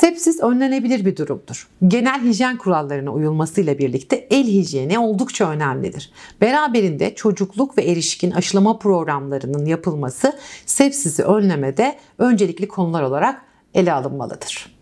Sepsis önlenebilir bir durumdur. Genel hijyen kurallarına uyulmasıyla birlikte el hijyeni oldukça önemlidir. Beraberinde çocukluk ve erişkin aşılama programlarının yapılması sepsisi önlemede öncelikli konular olarak ele alınmalıdır.